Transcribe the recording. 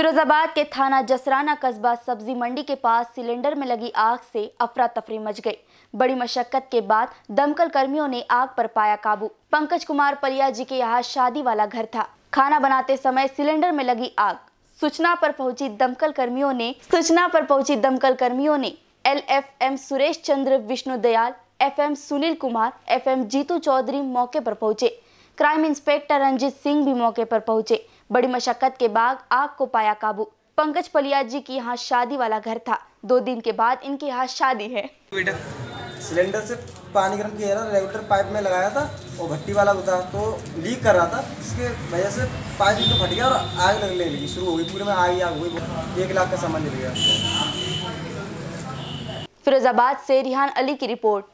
फिरोजाबाद के थाना जसराना कस्बा सब्जी मंडी के पास सिलेंडर में लगी आग से अफरा तफरी मच गई बड़ी मशक्कत के बाद दमकल कर्मियों ने आग पर पाया काबू पंकज कुमार परिया जी के यहाँ शादी वाला घर था खाना बनाते समय सिलेंडर में लगी आग सूचना पर पहुंची दमकल कर्मियों ने सूचना पर पहुंची दमकल कर्मियों ने L F M Suresh Chandra Vishnu Dayal F M Sunil Kumar F M Jitu Chaudhary मौके पर पहुंचे क्राइम इंस्पेक्टर रंजीत सिंह भी मौके पर पहुंचे बड़ी मशक्कत के बाद आग को पाया काबू पंकज पलिया जी की यहाँ शादी वाला घर था दो दिन के बाद इनके यहाँ शादी है सिलेंडर से पानी गर्म किया था रेगुलेटर पाइप में लगाया था और भट्टी वाला था तो लीक कर रहा था इसके वजह से पाइप तो फट गया और आग लगने लगी शुरू हो गई पूरे में आग आग हुई एक लाख का सामान ले गया फिरोजाबाद से रिहान अली की रिपोर्ट